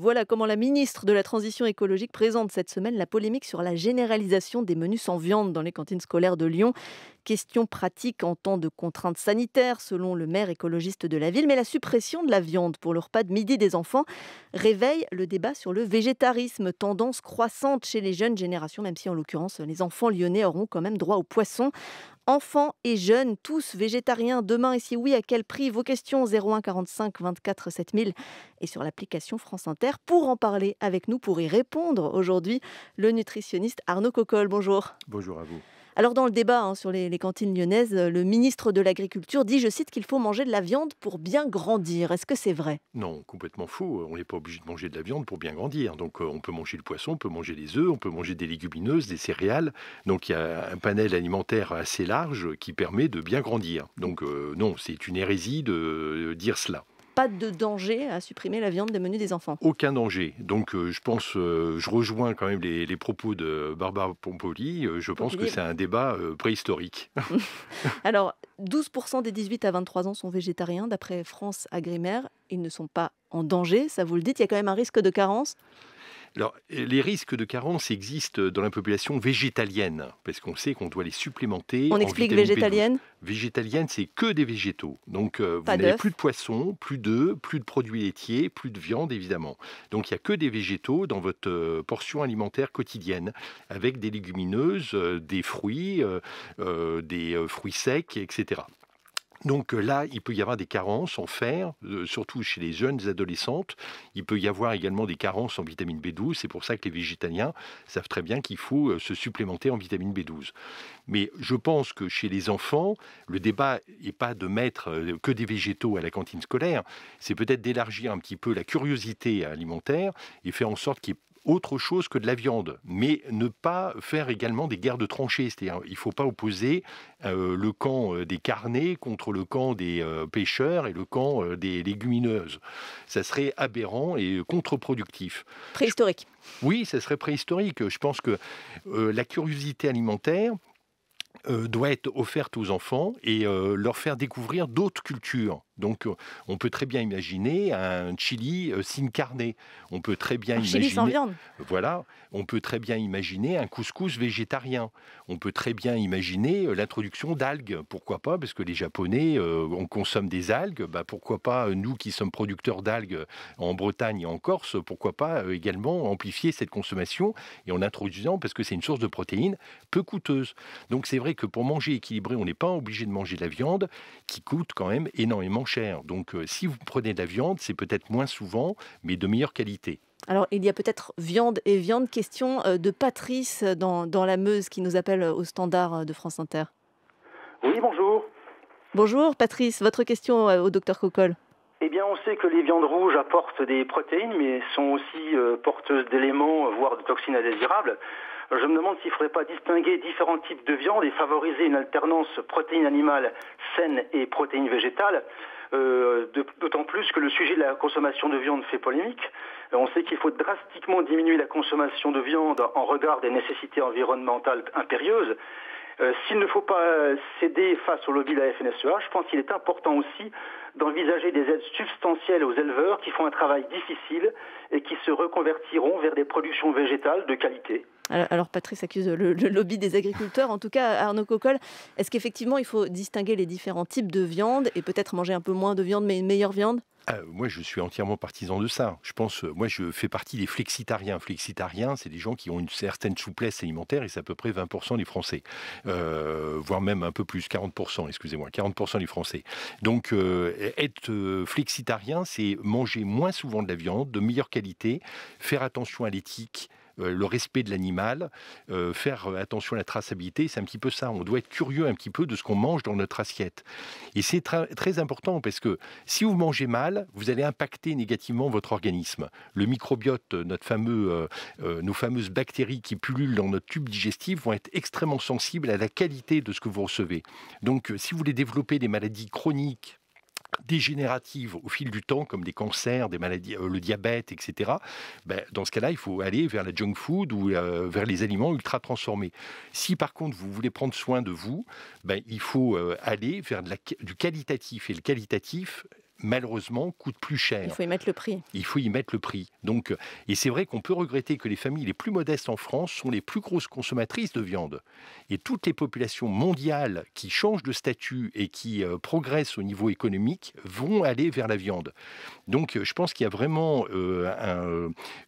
Voilà comment la ministre de la Transition écologique présente cette semaine la polémique sur la généralisation des menus sans viande dans les cantines scolaires de Lyon. Question pratique en temps de contraintes sanitaires, selon le maire écologiste de la ville, mais la suppression de la viande pour le repas de midi des enfants réveille le débat sur le végétarisme, tendance croissante chez les jeunes générations, même si en l'occurrence les enfants lyonnais auront quand même droit au poisson enfants et jeunes, tous végétariens demain et si oui, à quel prix Vos questions 01 45 24 7000 et sur l'application France Inter pour en parler avec nous, pour y répondre aujourd'hui, le nutritionniste Arnaud Cocolle. Bonjour. Bonjour à vous. Alors dans le débat hein, sur les, cantines lyonnaises, euh, le ministre de l'Agriculture dit, je cite, qu'il faut manger de la viande pour bien grandir. Est-ce que c'est vrai Non, complètement faux. Euh, on n'est pas obligé de manger de la viande pour bien grandir. Donc euh, on peut manger le poisson, on peut manger les œufs, on peut manger des légumineuses, des céréales. Donc il y a un panel alimentaire assez large qui permet de bien grandir. Donc non, c'est une hérésie de dire cela pas de danger à supprimer la viande des menus des enfants. Aucun danger. Donc euh, je pense, euh, je rejoins quand même les, propos de Barbara Pompoli. Euh, je pense que c'est un débat préhistorique. Alors 12% des 18 à 23 ans sont végétariens d'après France Agrimaire. Ils ne sont pas en danger, ça vous le dites. Il y a quand même un risque de carence. Alors, euh, les risques de carence existent dans la population végétalienne, parce qu'on sait qu'on doit les supplémenter. On explique végétalienne Végétalienne, c'est que des végétaux. Donc, euh, vous n'avez plus de poissons, plus d'œufs, plus de produits laitiers, plus de viande, évidemment. Donc, il n'y a que des végétaux dans votre euh, portion alimentaire quotidienne, avec des légumineuses, des fruits, des fruits secs, etc. Donc euh, là, il peut y avoir des carences en fer, euh, surtout chez les jeunes adolescentes. Il peut y avoir également des carences en vitamine B12. C'est pour ça que les végétaliens savent très bien qu'il faut euh, se supplémenter en vitamine B12. Mais je pense que chez les enfants, le débat n'est pas de mettre que des végétaux à la cantine scolaire. C'est peut-être d'élargir un petit peu la curiosité alimentaire et faire en sorte qu'il y ait autre chose que de la viande, mais ne pas faire également des guerres de tranchées. C'est-à-dire, il ne faut pas opposer euh, le camp euh, des carnets contre le camp des euh, pêcheurs et le camp des légumineuses. Ça serait aberrant et contre-productif. Préhistorique. Oui, ça serait préhistorique. Je pense que la curiosité alimentaire, doit être offerte aux enfants et leur faire découvrir d'autres cultures. Donc euh, on peut très bien imaginer un chili euh, sincarné On peut très bien un imaginer chili sans viande. Voilà, on peut très bien imaginer un couscous végétarien. On peut très bien imaginer euh, l'introduction d'algues. Pourquoi pas Parce que les Japonais on consomme des algues. Bah, pourquoi pas nous qui sommes producteurs d'algues en Bretagne et en Corse, pourquoi pas également amplifier cette consommation et en introduisant parce que c'est une source de protéines peu coûteuse. Donc c'est vrai que pour manger équilibré, on n'est pas obligé de manger de la viande qui coûte quand même énormément cher. Donc euh, si vous prenez de la viande, c'est peut-être moins souvent, mais de meilleure qualité. Alors, il y a peut-être viande et viande. Question euh, de Patrice euh, dans, dans, la Meuse qui nous appelle au standard de France Inter. Oui, bonjour. Bonjour Patrice, votre question au docteur Cocolle. Eh bien, on sait que les viandes rouges apportent des protéines, mais sont aussi porteuses d'éléments, voire de toxines indésirables. Je me demande s'il ne faudrait pas distinguer différents types de viande et favoriser une alternance protéines animales saines et protéines végétales. Euh, d'autant plus que le sujet de la consommation de viande fait polémique. Euh, on sait qu'il faut drastiquement diminuer la consommation de viande en regard des nécessités environnementales impérieuses. Euh, s'il ne faut pas céder face au lobby de la FNSEA, je pense qu'il est important aussi d'envisager des aides substantielles aux éleveurs qui font un travail difficile et qui se reconvertiront vers des productions végétales de qualité. Alors Patrice accuse le, lobby des agriculteurs. En tout cas, Arnaud Coccol, est-ce qu'effectivement il faut distinguer les différents types de viande et peut-être manger un peu moins de viande mais une meilleure viande ah, moi, je suis entièrement partisan de ça. Je pense, euh, moi, je fais partie des flexitariens. Flexitariens, c'est des gens qui ont une certaine souplesse alimentaire et c'est à peu près 20% des Français, euh, voire même un peu plus, 40%, excusez-moi, 40% des Français. Donc, euh, être flexitarien, c'est manger moins souvent de la viande, de meilleure qualité, faire attention à l'éthique, euh, le respect de l'animal, euh, faire euh, attention à la traçabilité. C'est un petit peu ça. On doit être curieux un petit peu de ce qu'on mange dans notre assiette. Et c'est très important parce que si vous mangez mal, vous allez impacter négativement votre organisme. Le microbiote, notre fameux, nos fameuses bactéries qui pullulent dans notre tube digestif vont être extrêmement sensibles à la qualité de ce que vous recevez. Donc, si vous voulez développer des maladies chroniques, dégénératives au fil du temps, comme des cancers, des maladies, euh, le diabète, etc., ben, dans ce cas-là, il faut aller vers la junk food ou euh, vers les aliments ultra transformés. Si par contre vous voulez prendre soin de vous, ben, il faut euh, aller vers du qualitatif. Et le qualitatif, malheureusement, coûte plus cher. Il faut y mettre le prix. Il faut y mettre le prix. Donc, euh, et c'est vrai qu'on peut regretter que les familles les plus modestes en France sont les plus grosses consommatrices de viande. Et toutes les populations mondiales qui changent de statut et qui euh, progressent au niveau économique vont aller vers la viande. Donc, euh, je pense qu'il y a vraiment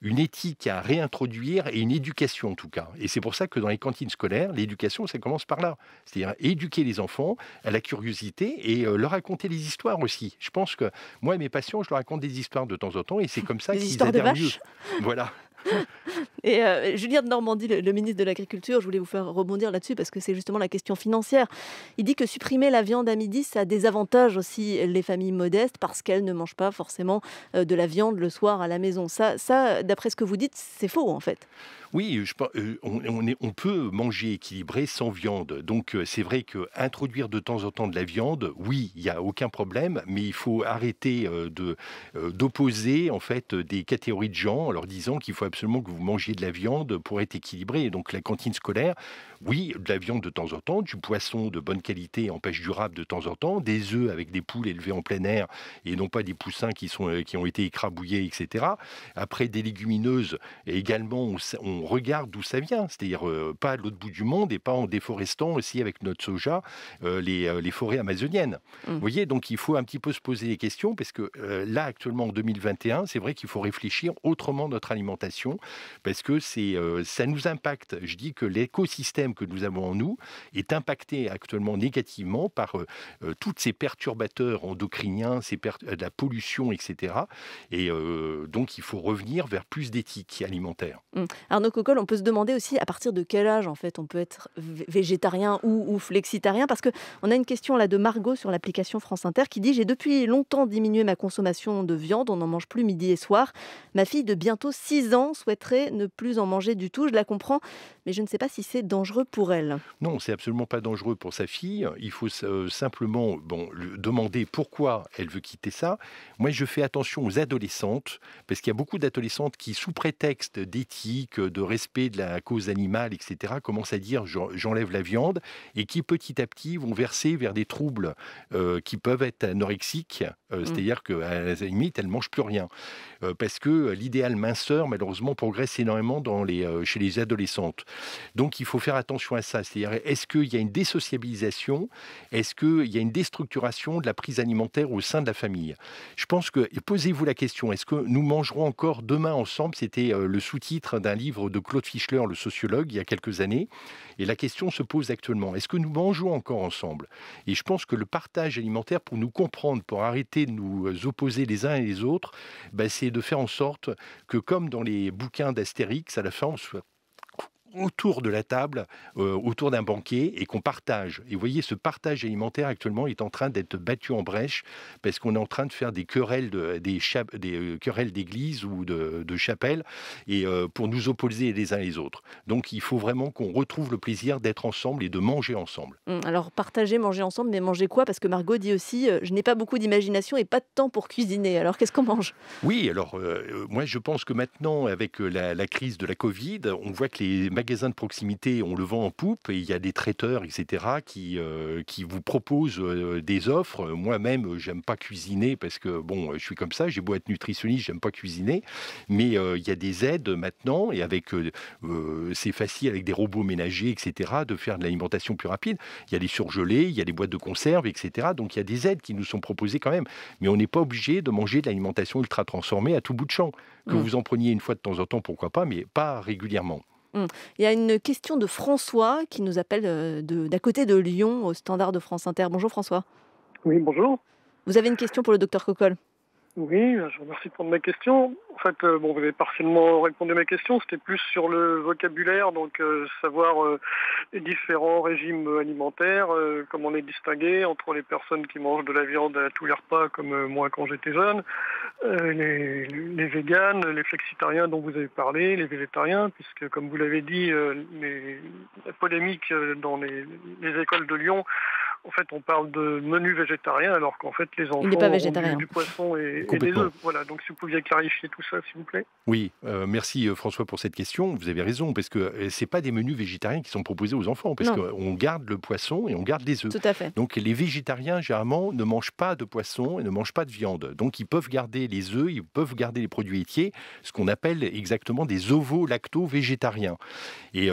une éthique à réintroduire et une éducation en tout cas. Et c'est pour ça que dans les cantines scolaires, l'éducation, ça commence par là. C'est-à-dire éduquer les enfants à la curiosité et leur raconter des histoires aussi. Je pense que moi, mes patients, je leur raconte des histoires de temps en temps et c'est comme ça qu'ils mieux. Voilà, Et euh, Julien de Normandie, le, ministre de l'Agriculture, je voulais vous faire rebondir là-dessus parce que c'est justement la question financière. Il dit que supprimer la viande à midi, ça désavantage aussi les familles modestes parce qu'elles ne mangent pas forcément euh, de la viande le soir à la maison. Ça, ça d'après ce que vous dites, c'est faux en fait. Oui, je, euh, on, on, on, peut manger équilibré sans viande. Donc c'est vrai que introduire de temps en temps de la viande, oui, il n'y a aucun problème, mais il faut arrêter d'opposer en fait des catégories de gens en leur disant qu'il faut absolument absolument que vous mangiez de la viande pour être équilibré. Et donc la cantine scolaire, oui, de la viande de temps en temps, du poisson de bonne qualité en pêche durable de temps en temps, des œufs avec des poules élevées en plein air et non pas des poussins qui, sont, euh, qui ont été écrabouillés, etc. Après, des légumineuses, et également, on, regarde d'où ça vient, c'est-à-dire euh, pas à l'autre bout du monde et pas en déforestant aussi avec notre soja euh, les, les, forêts amazoniennes. Mmh. Vous voyez, donc il faut un petit peu se poser des questions parce que là, actuellement, en 2021, c'est vrai qu'il faut réfléchir autrement notre alimentation parce que c'est ça nous impacte. Je dis que l'écosystème que nous avons en nous est impacté actuellement négativement par tous euh, euh, toutes ces perturbateurs endocriniens, ces euh, la pollution, etc. Et donc, il faut revenir vers plus d'éthique alimentaire. Mmh. Arnaud Cocolle, on peut se demander aussi à partir de quel âge, en fait, on peut être végétarien ou, flexitarien, parce qu'on a une question là de Margot sur l'application France Inter qui dit « J'ai depuis longtemps diminué ma consommation de viande, on n'en mange plus midi et soir. Ma fille de bientôt 6 ans souhaiterait ne plus en manger du tout, je la comprends, mais je ne sais pas si c'est dangereux pour elle. Non, c'est absolument pas dangereux pour sa fille. Il faut euh, simplement bon, lui demander pourquoi elle veut quitter ça. Moi, je fais attention aux adolescentes, parce qu'il y a beaucoup d'adolescentes qui, sous prétexte d'éthique, de respect de la cause animale, etc., commencent à dire j'enlève la viande, et qui petit à petit vont verser vers des troubles euh, qui peuvent être anorexiques, euh, mm. c'est-à-dire qu'à la limite, elles ne mangent plus rien. parce que l'idéal minceur, malheureusement, progresse énormément dans les, chez les adolescentes. Donc, il faut faire attention attention à ça. C'est-à-dire, est-ce qu'il y a une désociabilisation Est-ce qu'il y a une déstructuration de la prise alimentaire au sein de la famille Je pense que, posez-vous la question, est-ce que nous mangerons encore demain ensemble C'était euh, le sous-titre d'un livre de Claude Fischler, le sociologue, il y a quelques années. Et la question se pose actuellement, est-ce que nous mangeons encore ensemble Et je pense que le partage alimentaire, pour nous comprendre, pour arrêter de nous euh, opposer les uns et les autres, ben, c'est de faire en sorte que, comme dans les bouquins d'Astérix, à la fin, on soit autour de la table, euh, autour d'un banquet, et qu'on partage. Et vous voyez, ce partage alimentaire actuellement est en train d'être battu en brèche parce qu'on est en train de faire des querelles de, des, des euh, querelles d'église ou de, de chapelle et euh, pour nous opposer les uns les autres. Donc il faut vraiment qu'on retrouve le plaisir d'être ensemble et de manger ensemble. Hum, alors partager, manger ensemble, mais manger quoi Parce que Margot dit aussi, je n'ai pas beaucoup d'imagination et pas de temps pour cuisiner. Alors qu'est-ce qu'on mange Oui, alors moi je pense que maintenant avec la, la crise de la Covid, on voit que les magasin de proximité, on le vend en poupe, et il y a des traiteurs, etc., qui, euh, qui vous proposent euh, des offres. Moi-même, euh, j'aime pas cuisiner parce que, bon, je suis comme ça, j'ai beau être nutritionniste, j'aime pas cuisiner, mais il y a des aides maintenant, et avec, c'est facile avec des robots ménagers, etc., de faire de l'alimentation plus rapide. Il y a des surgelés, il y a des boîtes de conserve, etc. Donc il y a des aides qui nous sont proposées quand même, mais on n'est pas obligé de manger de l'alimentation ultra transformée à tout bout de champ. Que mmh. vous en preniez une fois de temps en temps, pourquoi pas, mais pas régulièrement. Mm. Il y a une question de François qui nous appelle euh, d'à côté de Lyon au standard de France Inter. Bonjour François. Oui, bonjour. Vous avez une question pour le docteur Cocolle oui, je vous remercie de prendre ma question. En fait, euh, bon, vous avez partiellement répondu à ma question. C'était plus sur le vocabulaire, donc euh, savoir euh, les différents régimes alimentaires, comment est distingué entre les personnes qui mangent de la viande à tous les repas, comme moi quand j'étais jeune, les, les véganes, les flexitariens dont vous avez parlé, les végétariens, puisque comme vous l'avez dit, les, la polémique dans les écoles de Lyon en fait, on parle de menu végétarien, alors qu'en fait, les enfants ont du, poisson et, des œufs. Voilà, donc si vous pouviez clarifier tout ça, s'il vous plaît. Oui, euh, merci euh, François pour cette question. Vous avez raison, parce que euh, c'est pas des menus végétariens qui sont proposés aux enfants, parce qu'on garde le poisson et on garde les œufs. Tout à fait. Donc les végétariens, généralement, ne mangent pas de poisson et ne mangent pas de viande. Donc ils peuvent garder les œufs, ils peuvent garder les produits laitiers, ce qu'on appelle exactement des ovo-lacto-végétariens. Et,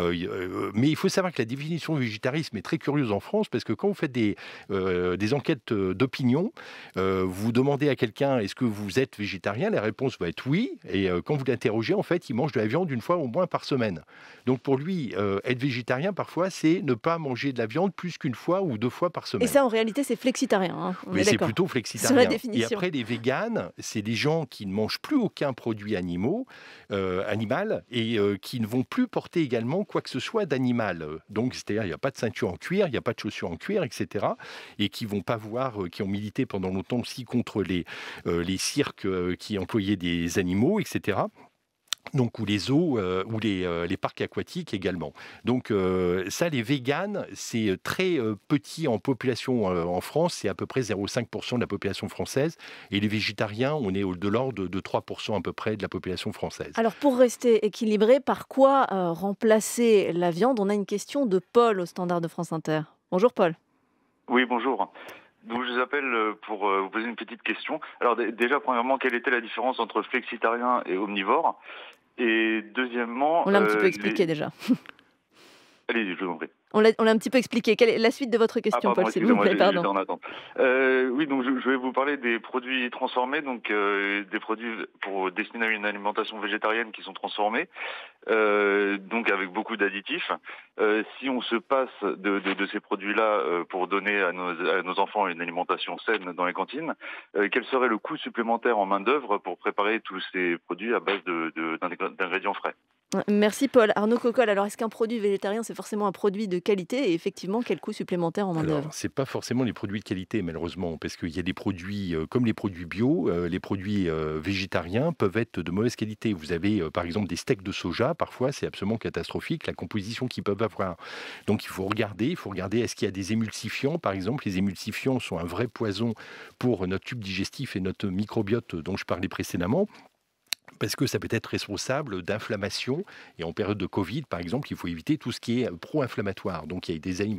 mais il faut savoir que la définition du végétarisme est très curieuse en France, parce que quand vous faites des euh, des, enquêtes euh, d'opinion. Euh, vous demandez à quelqu'un est-ce que vous êtes végétarien La réponse va être oui. Et quand vous l'interrogez, en fait, il mange de la viande une fois au moins par semaine. Donc pour lui, être végétarien, parfois, c'est ne pas manger de la viande plus qu'une fois ou deux fois par semaine. Et ça, en réalité, c'est flexitarien. Hein, Mais c'est plutôt flexitarien. Et après, les véganes, c'est des gens qui ne mangent plus aucun produit animaux, animal et qui ne vont plus porter également quoi que ce soit d'animal. Donc, c'est-à-dire, il n'y a pas de ceinture en cuir, il n'y a pas de chaussures en cuir, etc et qui vont pas voir, euh, qui ont milité pendant longtemps aussi contre les, euh, les cirques euh, qui employaient des animaux, etc donc ou les eaux ou les, les, parcs aquatiques également. Donc ça, les véganes, c'est très petit en population en France, c'est à peu près 0,5% de la population française, et les végétariens, on est au-delà de 3% à peu près de la population française. Alors pour rester équilibré, par quoi remplacer la viande On a une question de Paul au Standard de France Inter. Bonjour Paul. Oui, bonjour. Donc, je vous appelle euh, pour euh, vous poser une petite question. Alors, déjà, premièrement, quelle était la différence entre flexitarien et omnivore Et deuxièmement. On l'a un petit peu euh, expliqué déjà. Allez, je vous en On l'a un petit peu expliqué. Quelle est la suite de votre question, ah, Paul, s'il vous plaît euh, oui, donc je, vais vous parler des produits transformés, donc euh, des produits pour destinés à une alimentation végétarienne qui sont transformés, euh, donc avec beaucoup d'additifs. si on se passe de, ces produits-là pour donner à nos, enfants une alimentation saine dans les cantines, quel serait le coût supplémentaire en main d'œuvre pour préparer tous ces produits à base d'ingrédients frais Merci Paul. Arnaud Coccol, alors est-ce qu'un produit végétarien, c'est forcément un produit de qualité Et effectivement, quel coût supplémentaire en main-d'œuvre C'est pas forcément les produits de qualité, malheureusement, parce qu'il y a des produits, euh, comme les produits bio, euh, les produits euh, végétariens peuvent être de mauvaise qualité. Vous avez par exemple des steaks de soja, parfois c'est absolument catastrophique, la composition qu'ils peuvent avoir. Donc il faut regarder, il faut regarder est-ce qu'il y a des émulsifiants, par exemple. Les émulsifiants sont un vrai poison pour notre tube digestif et notre microbiote dont je parlais précédemment parce que ça peut être responsable d'inflammation. Et en période de Covid, par exemple, il faut éviter tout ce qui est pro-inflammatoire. Donc il y a des,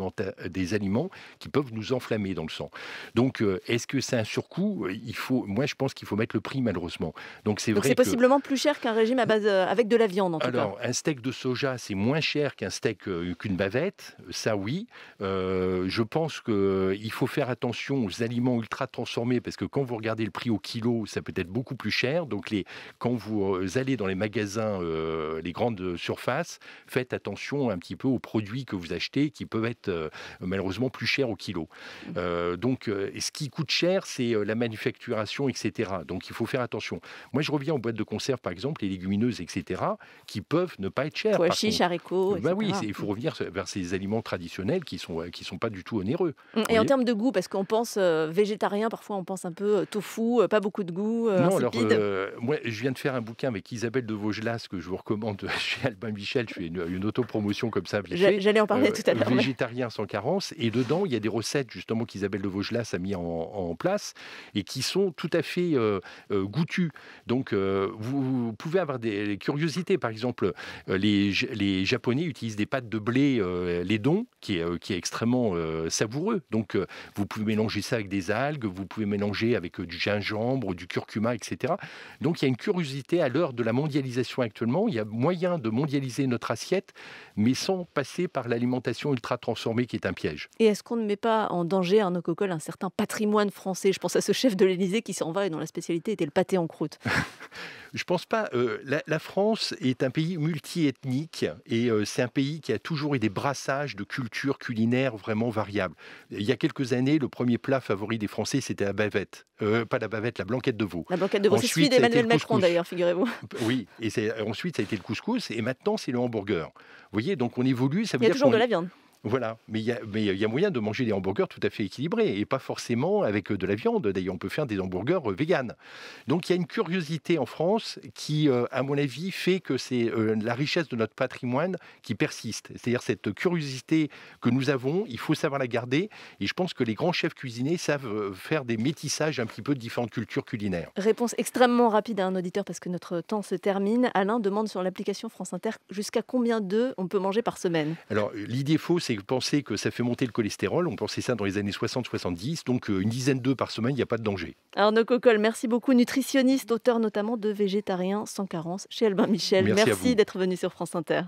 des aliments qui peuvent nous enflammer dans le sang. Donc euh, est-ce que c'est un surcoût Il faut, moi, je pense qu'il faut mettre le prix malheureusement. Donc c'est vrai. C'est possiblement plus cher qu'un régime à base euh, avec de la viande. En tout Alors cas. un steak de soja, c'est moins cher qu'un steak euh, qu'une bavette. Ça oui. je pense qu'il faut faire attention aux aliments ultra transformés parce que quand vous regardez le prix au kilo, ça peut être beaucoup plus cher. Donc les quand vous euh, allez dans les magasins, euh, les grandes euh, surfaces, faites attention un petit peu aux produits que vous achetez qui peuvent être malheureusement plus chers au kilo. Mmh. donc, ce qui coûte cher, c'est la manufacturation, etc. Donc, il faut faire attention. Moi, je reviens aux boîtes de conserve, par exemple, les légumineuses, etc., qui peuvent ne pas être chères. Pois chiches, etc. Bah oui, il faut mmh. revenir vers ces aliments traditionnels qui ne sont, qui sont pas du tout onéreux. Mmh, et en termes de goût, parce qu'on pense végétarien, parfois on pense un peu tofu, pas beaucoup de goût. non, insipide. alors, moi, je viens de faire un bouquin avec Isabelle de Vaugelas que je vous recommande chez Albin Michel. Je fais une, une autopromotion comme ça. J'allais en parler euh, tout à l'heure. Végétarien sans carence. Et dedans, il y a des recettes justement qu'Isabelle de Vaugelas a mis en, place et qui sont tout à fait euh, euh goûtues. Donc, euh, vous, pouvez avoir des curiosités. Par exemple, les, les Japonais utilisent des pâtes de blé, les dons, qui est, qui est extrêmement savoureux. Donc, vous pouvez mélanger ça avec des algues, vous pouvez mélanger avec du gingembre, du curcuma, etc. Donc, il y a une curiosité à l'heure de la mondialisation actuellement. Il y a moyen de mondialiser notre assiette, mais sans passer par l'alimentation ultra transformée qui est un piège. Et est-ce qu'on ne met pas en danger à un un certain patrimoine français Je pense à ce chef de l'Élysée qui s'en va et dont la spécialité était le pâté en croûte. Je ne pense pas. Euh, la, France est un pays multiethnique et euh, c'est un pays qui a toujours eu des brassages de cultures culinaires vraiment variables. Il y a quelques années, le premier plat favori des Français, c'était la bavette. Euh, pas la bavette, la blanquette de veau. La blanquette de veau, c'est celui d'Emmanuel Macron d'ailleurs. Oui, et ensuite, ça a été le couscous, et maintenant, c'est le hamburger. Vous voyez, donc on évolue. Ça veut Il y a toujours de la viande. Voilà, mais il y, a moyen de manger des hamburgers tout à fait équilibrés et pas forcément avec euh, de la viande. D'ailleurs, on peut faire des hamburgers euh, véganes. Donc il y a une curiosité en France qui, euh, à mon avis, fait que c'est la richesse de notre patrimoine qui persiste. C'est-à-dire cette curiosité que nous avons, il faut savoir la garder. Et je pense que les grands chefs cuisiniers savent faire des métissages un petit peu de différentes cultures culinaires. Réponse extrêmement rapide à un auditeur parce que notre temps se termine. Alain demande sur l'application France Inter jusqu'à combien d'œufs on peut manger par semaine. Alors l'idée fausse, c'est c'est penser que ça fait monter le cholestérol. On pensait ça dans les années 60-70. Donc euh, une dizaine d'œufs par semaine, il n'y a pas de danger. Arnaud Cocolle, merci beaucoup. Nutritionniste, auteur notamment de Végétarien sans carence chez Albin Michel. merci d'être venu sur France Inter.